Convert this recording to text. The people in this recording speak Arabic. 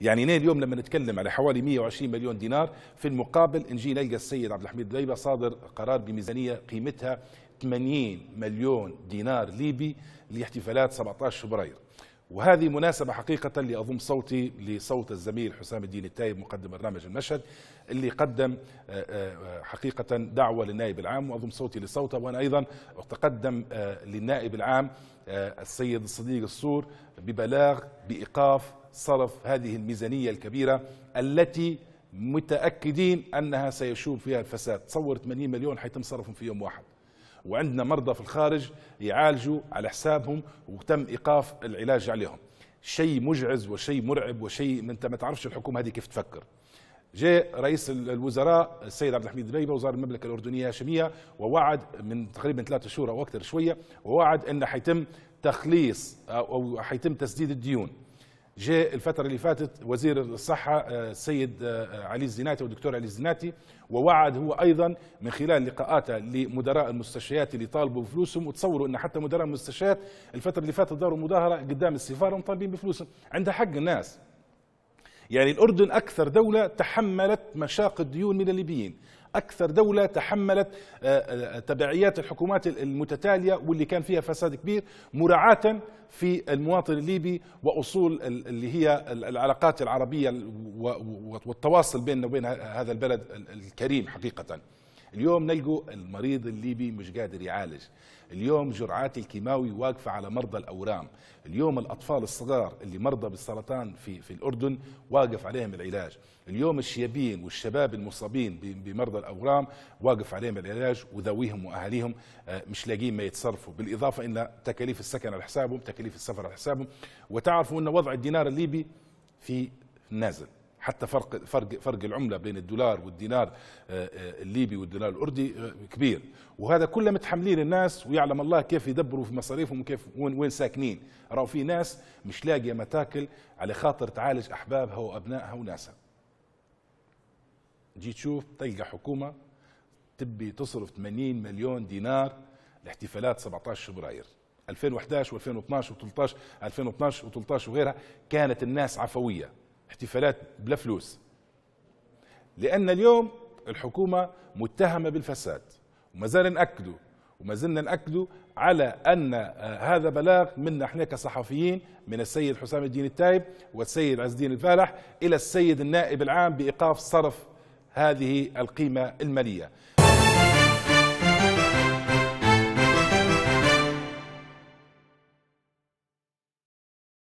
يعني ليه اليوم لما نتكلم على حوالي 120 مليون دينار في المقابل نجي نلقى السيد عبد الحميد ديبة صادر قرار بميزانية قيمتها 80 مليون دينار ليبي لاحتفالات 17 فبراير وهذه مناسبة حقيقة لأضم صوتي لصوت الزميل حسام الدين التايب مقدم برنامج المشهد اللي قدم آه، آه، حقيقة دعوة للنائب العام وأضم صوتي لصوته وأنا أيضا أتقدم آه، للنائب العام السيد الصديق السور ببلاغ بإيقاف صرف هذه الميزانية الكبيرة التي متأكدين أنها سيشوب فيها الفساد تصور 80 مليون حيتم صرفهم في يوم واحد وعندنا مرضى في الخارج يعالجوا على حسابهم وتم إيقاف العلاج عليهم شيء مجعز وشيء مرعب وشيء أنت ما تعرفش الحكومة هذه كيف تفكر جاء رئيس الوزراء السيد عبد الحميد دبيبه وزار المملكه الاردنيه الهاشميه ووعد من تقريبا ثلاثة شهور او اكثر شويه ووعد ان حيتم تخليص او حيتم تسديد الديون جاء الفترة اللي فاتت وزير الصحة السيد آه، آه، علي الزيناتي والدكتور علي الزيناتي ووعد هو أيضا من خلال لقاءاته لمدراء المستشفيات اللي طالبوا بفلوسهم وتصوروا أن حتى مدراء المستشفيات الفترة اللي فاتت داروا مظاهرة قدام السفارة ومطالبين بفلوسهم عندها حق الناس يعني الأردن أكثر دولة تحملت مشاق الديون من الليبيين اكثر دوله تحملت آه، آه، تبعيات الحكومات المتتاليه واللي كان فيها فساد كبير مراعاه في المواطن الليبي واصول اللي هي العلاقات العربيه والتواصل بيننا وبين هذا البلد الكريم حقيقه اليوم نلقوا المريض الليبي مش قادر يعالج اليوم جرعات الكيماوي واقفة على مرضى الأورام اليوم الأطفال الصغار اللي مرضى بالسرطان في, في الأردن واقف عليهم العلاج اليوم الشيابين والشباب المصابين بمرضى الأورام واقف عليهم العلاج وذويهم وأهاليهم آه، مش لاقيين ما يتصرفوا بالإضافة إلى تكاليف السكن على حسابهم تكاليف السفر على حسابهم وتعرفوا أن وضع الدينار الليبي في نازل حتى فرق فرق فرق العمله بين الدولار والدينار آه، آه، الليبي والدينار الاردي آه، كبير وهذا كله متحملين الناس ويعلم الله كيف يدبروا في مصاريفهم وكيف وين, وين ساكنين راهو في ناس مش لاقيه ما تاكل على خاطر تعالج احبابها وابنائها وناسها جيت تشوف تلقى حكومه تبي تصرف 80 مليون دينار لاحتفالات 17 فبراير 2011 و2012 و13 2012 و13 وغيرها كانت الناس عفويه احتفالات بلا فلوس لأن اليوم الحكومة متهمة بالفساد وما زال نأكده وما زلنا نأكده على أن آه، هذا بلاغ منا احنا كصحفيين من السيد حسام الدين التايب والسيد عز الدين الفالح إلى السيد النائب العام بإيقاف صرف هذه القيمة المالية